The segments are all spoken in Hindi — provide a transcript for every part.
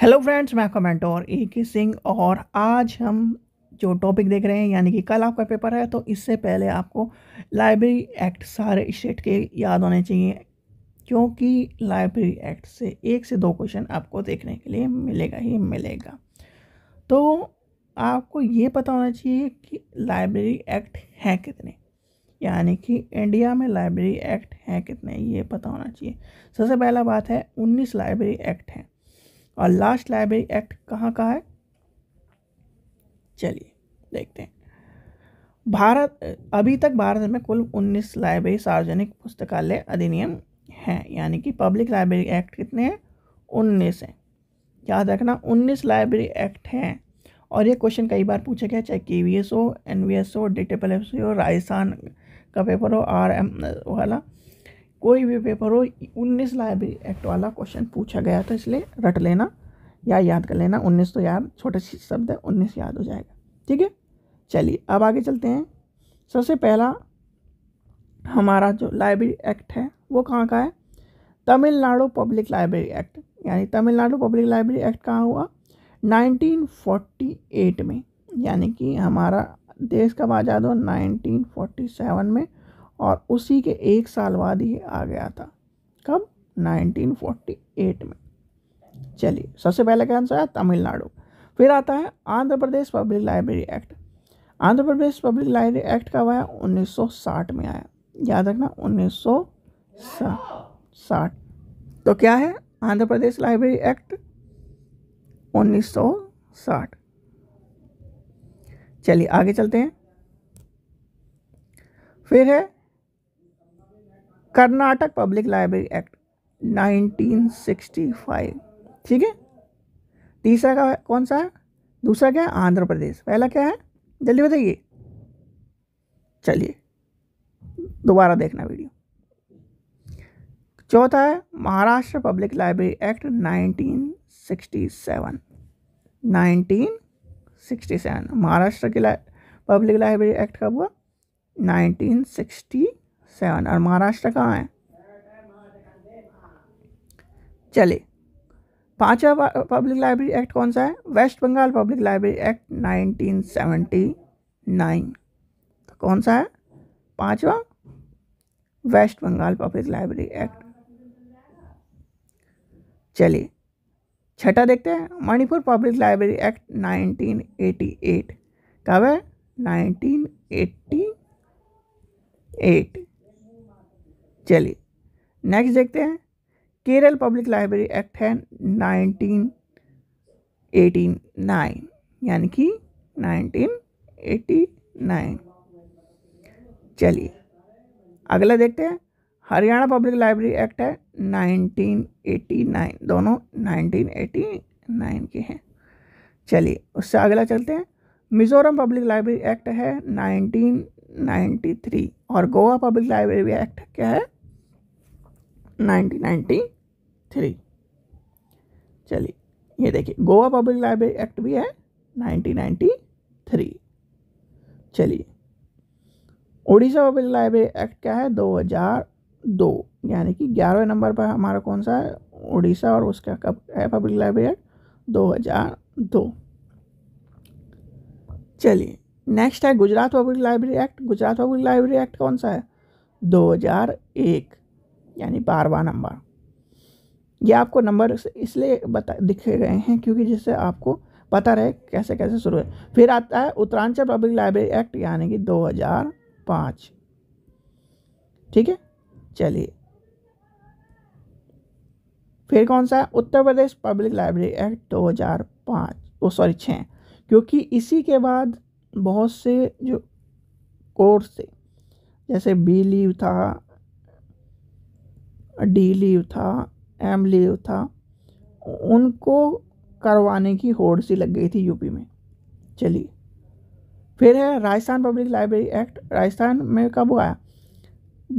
हेलो फ्रेंड्स मैं और ए के सिंह और आज हम जो टॉपिक देख रहे हैं यानी कि कल आपका पेपर है तो इससे पहले आपको लाइब्रेरी एक्ट सारे स्टेट के याद होने चाहिए क्योंकि लाइब्रेरी एक्ट से एक से दो क्वेश्चन आपको देखने के लिए मिलेगा ही मिलेगा तो आपको ये पता होना चाहिए कि लाइब्रेरी एक्ट हैं कितने यानी कि इंडिया में लाइब्रेरी एक्ट हैं कितने ये पता होना चाहिए सबसे पहला बात है उन्नीस लाइब्रेरी एक्ट हैं और लास्ट लाइब्रेरी एक्ट कहाँ का है चलिए देखते हैं भारत अभी तक भारत में कुल 19 लाइब्रेरी सार्वजनिक पुस्तकालय अधिनियम हैं यानी कि पब्लिक लाइब्रेरी एक्ट कितने हैं 19 हैं याद रखना 19 लाइब्रेरी एक्ट हैं और ये क्वेश्चन कई बार पूछा गया चाहे के वी एस हो एन वी एस हो डी टेपल एफ सी हो राजस्थान का पेपर हो आर एम वाला कोई भी पेपर हो उन्नीस लाइब्रेरी एक्ट वाला क्वेश्चन पूछा गया था इसलिए रट लेना या याद कर लेना उन्नीस तो याद सी शब्द है उन्नीस याद हो जाएगा ठीक है चलिए अब आगे चलते हैं सबसे पहला हमारा जो लाइब्रेरी एक्ट है वो कहाँ का है तमिलनाडु पब्लिक लाइब्रेरी एक्ट यानी तमिलनाडु पब्लिक लाइब्रेरी एक्ट कहाँ हुआ 1948 में यानी कि हमारा देश कब आज़ाद हो 1947 में और उसी के एक साल बाद ही आ गया था कब 1948 में चलिए सबसे पहले क्या आंसर है तमिलनाडु फिर आता है Andhra Pradesh public library act Andhra Pradesh public library act कब आया 1960 में आया याद रखना 1960 तो क्या है आंध्र प्रदेश लाइब्रेरी एक्ट 1960 चलिए आगे चलते हैं फिर है कर्नाटक पब्लिक लाइब्रेरी एक्ट 1965 ठीक है तीसरा का कौन सा है दूसरा क्या है आंध्र प्रदेश पहला क्या है जल्दी बताइए चलिए दोबारा देखना वीडियो चौथा है Maharashtra public library act 1967 1967 Maharashtra के पब्लिक लाइब्रेरी एक्ट कब हुआ 1960 सेवन और महाराष्ट्र कहाँ है चलिए पांचवा पब्लिक लाइब्रेरी एक्ट कौन सा है West Bengal public library act 1979 तो कौन सा है पांचवा West Bengal public library act चलिए छठा देखते हैं मणिपुर पब्लिक लाइब्रेरी एक्ट 1988 कब है 1988 चलिए नेक्स्ट देखते हैं केरल पब्लिक लाइब्रेरी एक्ट है नाइनटीन एटीन नाइन यानी कि नाइनटीन एटी नाइन चलिए अगला देखते हैं हरियाणा पब्लिक लाइब्रेरी एक्ट है नाइनटीन एटी नाइन दोनों नाइनटीन एटी नाइन के हैं चलिए उससे अगला चलते हैं मिजोरम पब्लिक लाइब्रेरी एक्ट है नाइनटीन नाइन्टी थ्री और गोवा पब्लिक लाइब्रेरी एक्ट क्या है 1993 चलिए ये देखिए गोवा पब्लिक लाइब्रेरी एक्ट भी है 1993 चलिए उड़ीसा पब्लिक लाइब्रेरी एक्ट क्या है 2002 यानी कि ग्यारहवें नंबर पर हमारा कौन सा है उड़ीसा और उसका कब है पब्लिक लाइब्रेरी एक्ट 2002 चलिए नेक्स्ट है Gujarat public library act Gujarat public library act कौन सा है 2001 यानी बारवा नंबर ये आपको नंबर इसलिए बता दिखे गए हैं क्योंकि जिससे आपको पता रहे कैसे कैसे शुरू है फिर आता है उत्तरांचल पब्लिक लाइब्रेरी एक्ट यानी कि 2005 ठीक है चलिए फिर कौन सा है Uttar Pradesh public library act 2005 वो सॉरी छः क्योंकि इसी के बाद बहुत से जो कोर्स थे जैसे बी लीव था डी लीव था एम लीव था उनको करवाने की होड़ सी लग गई थी यूपी में चलिए फिर है Rajasthan public library act Rajasthan में कब आया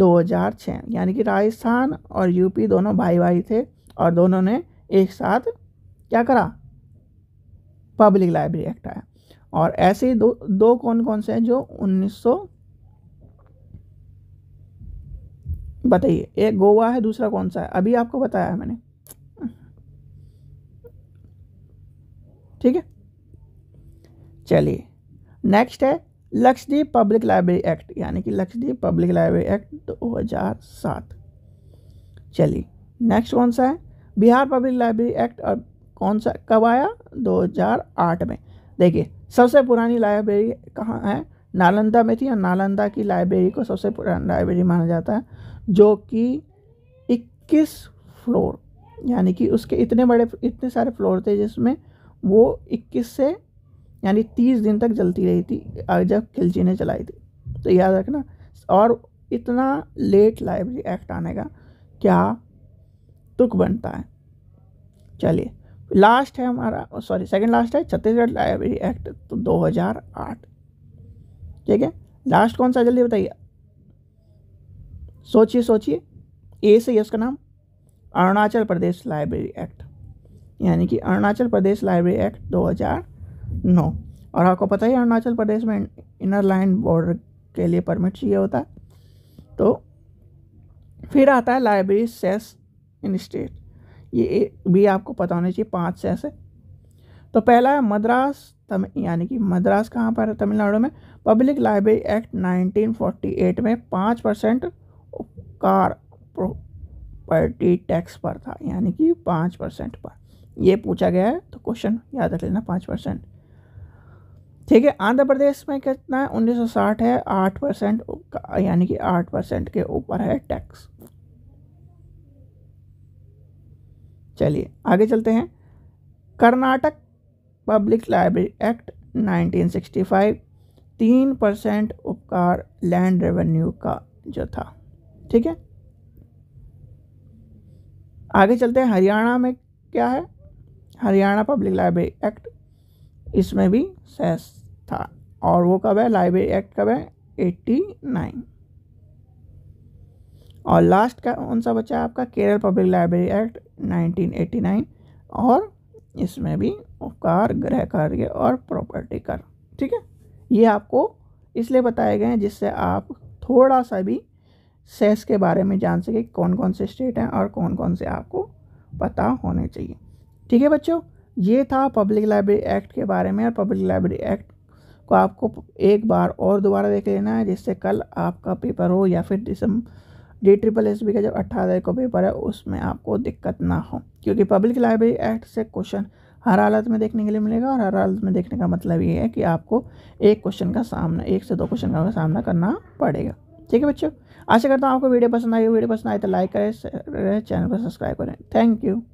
2006 यानी कि राजस्थान और यूपी दोनों भाई भाई थे और दोनों ने एक साथ क्या करा पब्लिक लाइब्रेरी एक्ट आया और ऐसे ही दो दो कौन कौन से हैं जो उन्नीस बताइए एक गोवा है दूसरा कौन सा है अभी आपको बताया है मैंने ठीक है चलिए नेक्स्ट है लक्षद्वीप पब्लिक लाइब्रेरी एक्ट यानी कि लक्षद्वीप पब्लिक लाइब्रेरी एक्ट 2007 चलिए नेक्स्ट कौन सा है बिहार पब्लिक लाइब्रेरी एक्ट और कौन सा कब आया 2008 में देखिए सबसे पुरानी लाइब्रेरी कहाँ है नालंदा में थी और नालंदा की लाइब्रेरी को सबसे पुरानी लाइब्रेरी माना जाता है जो कि इक्कीस फ्लोर यानी कि उसके इतने बड़े इतने सारे फ्लोर थे जिसमें वो इक्कीस से यानी तीस दिन तक जलती रही थी जब खिलजी ने चलाई थी तो याद रखना और इतना लेट लाइब्रेरी एक्ट आने का क्या तुक बनता है चलिए लास्ट है हमारा सॉरी सेकंड लास्ट है छत्तीसगढ़ लाइब्रेरी एक्ट तो 2008 ठीक है लास्ट कौन सा जल्दी बताइए सोचिए सोचिए ए से यस का नाम अरुणाचल प्रदेश लाइब्रेरी एक्ट यानी कि अरुणाचल प्रदेश लाइब्रेरी एक्ट 2009 और आपको पता ही अरुणाचल प्रदेश में इनर लाइन बॉर्डर के लिए परमिट चाहिए होता है तो फिर आता है लाइब्रेरी सेस इन स्टेट ये भी आपको पता होना चाहिए पाँच सेस है तो पहला है मद्रास तम यानी कि मद्रास कहाँ पर है तमिलनाडु में पब्लिक लाइब्रेरी एक्ट 1948 में पाँच परसेंट कार प्रॉपर्टी टैक्स पर था यानी कि पाँच परसेंट पर ये पूछा गया है तो क्वेश्चन याद रख लेना पाँच परसेंट ठीक है आंध्र प्रदेश में कितना है 1960 है आठ परसेंट यानी कि आठ परसेंट के ऊपर है टैक्स चलिए आगे चलते हैं कर्नाटक पब्लिक लाइब्रेरी एक्ट 1965 तीन परसेंट उपकार लैंड रेवेन्यू का जो था ठीक है आगे चलते हैं हरियाणा में क्या है हरियाणा पब्लिक लाइब्रेरी एक्ट इसमें भी सेस था और वो कब है लाइब्रेरी एक्ट कब है एट्टी नाइन और लास्ट का कौन सा बचा आपका Kerala public library act nineteen nine और इसमें भी उपकार ग्रह कार्य और प्रॉपर्टी कर ठीक है ये आपको इसलिए बताए गए हैं जिससे आप थोड़ा सा भी सेस के बारे में जान सके कौन कौन से स्टेट हैं और कौन कौन से आपको पता होने चाहिए ठीक है बच्चों ये था पब्लिक लाइब्रेरी एक्ट के बारे में और पब्लिक लाइब्रेरी एक्ट को आपको एक बार और दोबारा देख लेना है जिससे कल आपका पेपर हो या फिर दिसंबर डी ट्रिपल एस बी का जब अट्ठारह तारीख को पेपर है उसमें आपको दिक्कत ना हो क्योंकि पब्लिक लाइब्रेरी एक्ट से क्वेश्चन हर हालत में देखने के लिए मिलेगा और हर हालत में देखने का मतलब ये है कि आपको एक क्वेश्चन का सामना एक से दो क्वेश्चन का सामना करना पड़ेगा ठीक है बच्चों आशा करता हूँ आपको वीडियो पसंद आई वीडियो पसंद आए तो लाइक करें चैनल पर सब्सक्राइब करें थैंक यू